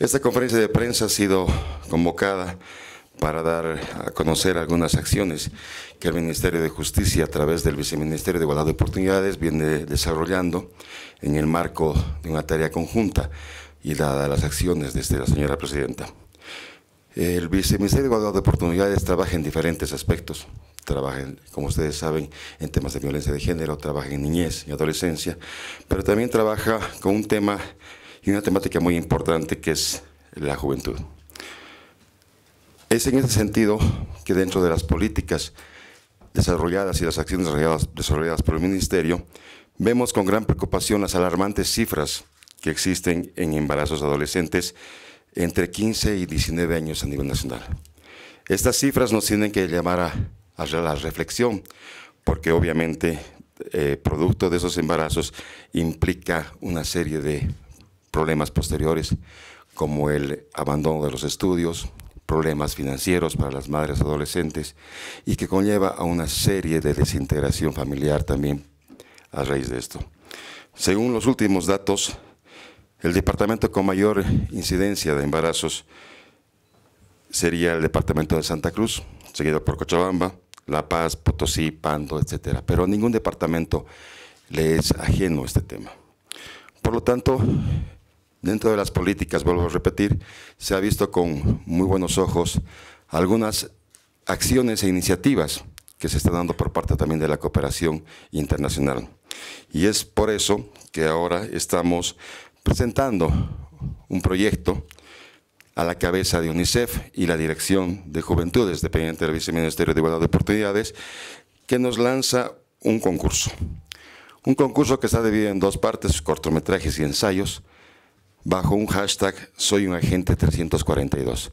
Esta conferencia de prensa ha sido convocada para dar a conocer algunas acciones que el Ministerio de Justicia, a través del Viceministerio de Igualdad de Oportunidades, viene desarrollando en el marco de una tarea conjunta y dada las acciones desde este, la señora Presidenta. El Viceministerio de Igualdad de Oportunidades trabaja en diferentes aspectos. Trabaja, como ustedes saben, en temas de violencia de género, trabaja en niñez y adolescencia, pero también trabaja con un tema y una temática muy importante que es la juventud. Es en ese sentido que dentro de las políticas desarrolladas y las acciones desarrolladas, por el Ministerio, vemos con gran preocupación las alarmantes cifras que existen en embarazos adolescentes entre 15 y 19 años a nivel nacional. Estas cifras nos tienen que llamar a, la reflexión, porque obviamente eh, producto de esos embarazos implica una serie de problemas posteriores como el abandono de los estudios, problemas financieros para las madres adolescentes y que conlleva a una serie de desintegración familiar también a raíz de esto. Según los últimos datos, el departamento con mayor incidencia de embarazos sería el departamento de Santa Cruz, seguido por Cochabamba, La Paz, Potosí, Pando, etc. Pero ningún departamento le es ajeno este tema. Por lo tanto, Dentro de las políticas, vuelvo a repetir, se ha visto con muy buenos ojos algunas acciones e iniciativas que se están dando por parte también de la cooperación internacional. Y es por eso que ahora estamos presentando un proyecto a la cabeza de UNICEF y la Dirección de Juventudes, dependiente del Viceministerio de Igualdad de Oportunidades, que nos lanza un concurso. Un concurso que está dividido en dos partes, cortometrajes y ensayos, bajo un hashtag Soy un agente 342.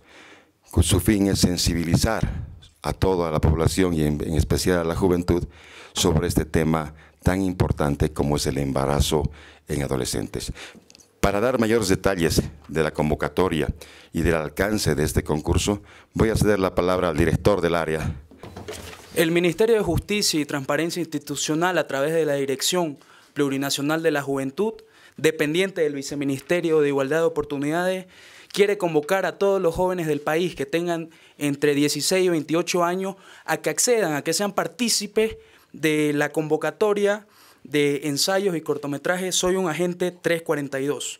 Su fin es sensibilizar a toda la población y en, especial a la juventud sobre este tema tan importante como es el embarazo en adolescentes. Para dar mayores detalles de la convocatoria y del alcance de este concurso, voy a ceder la palabra al director del área. El Ministerio de Justicia y Transparencia Institucional, a través de la Dirección Plurinacional de la Juventud, dependiente del Viceministerio de Igualdad de Oportunidades, quiere convocar a todos los jóvenes del país que tengan entre 16 y 28 años a que accedan, a que sean partícipes de la convocatoria de ensayos y cortometrajes Soy un agente 342.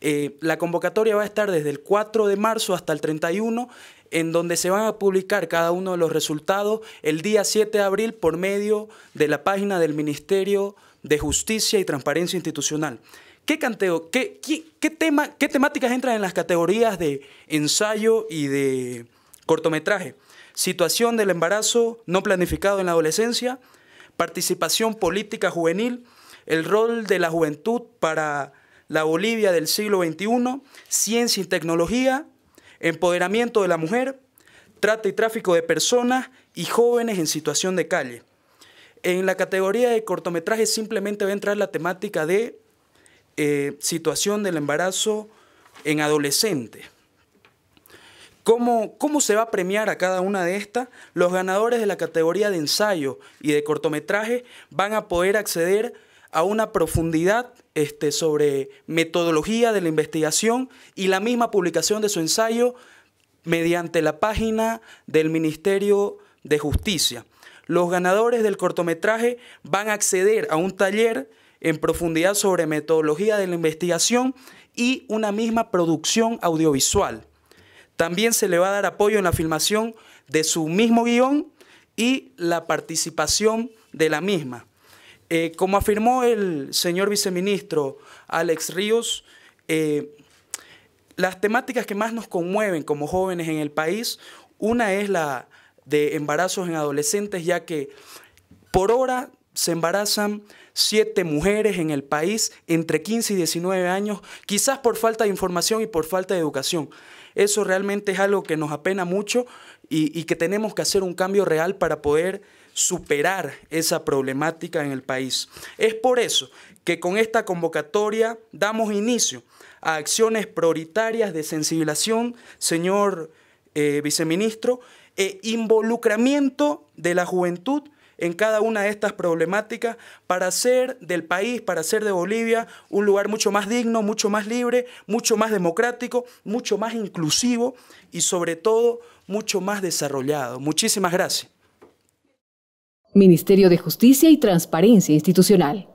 Eh, la convocatoria va a estar desde el 4 de marzo hasta el 31, en donde se van a publicar cada uno de los resultados el día 7 de abril por medio de la página del Ministerio de justicia y transparencia institucional. ¿Qué canteo, qué, qué, tema, qué temáticas entran en las categorías de ensayo y de cortometraje? Situación del embarazo no planificado en la adolescencia, participación política juvenil, el rol de la juventud para la Bolivia del siglo XXI, ciencia y tecnología, empoderamiento de la mujer, trata y tráfico de personas y jóvenes en situación de calle. En la categoría de cortometraje simplemente va a entrar la temática de eh, situación del embarazo en adolescente. ¿Cómo, ¿Cómo se va a premiar a cada una de estas? Los ganadores de la categoría de ensayo y de cortometraje van a poder acceder a una profundidad este, sobre metodología de la investigación y la misma publicación de su ensayo mediante la página del Ministerio de Justicia los ganadores del cortometraje van a acceder a un taller en profundidad sobre metodología de la investigación y una misma producción audiovisual. También se le va a dar apoyo en la filmación de su mismo guión y la participación de la misma. Eh, como afirmó el señor viceministro Alex Ríos, eh, las temáticas que más nos conmueven como jóvenes en el país, una es la, de embarazos en adolescentes, ya que por hora se embarazan siete mujeres en el país entre 15 y 19 años, quizás por falta de información y por falta de educación. Eso realmente es algo que nos apena mucho y, que tenemos que hacer un cambio real para poder superar esa problemática en el país. Es por eso que con esta convocatoria damos inicio a acciones prioritarias de sensibilización, señor eh, viceministro, e involucramiento de la juventud en cada una de estas problemáticas para hacer del país, para hacer de Bolivia un lugar mucho más digno, mucho más libre, mucho más democrático, mucho más inclusivo y sobre todo mucho más desarrollado. Muchísimas gracias. Ministerio de Justicia y Transparencia Institucional.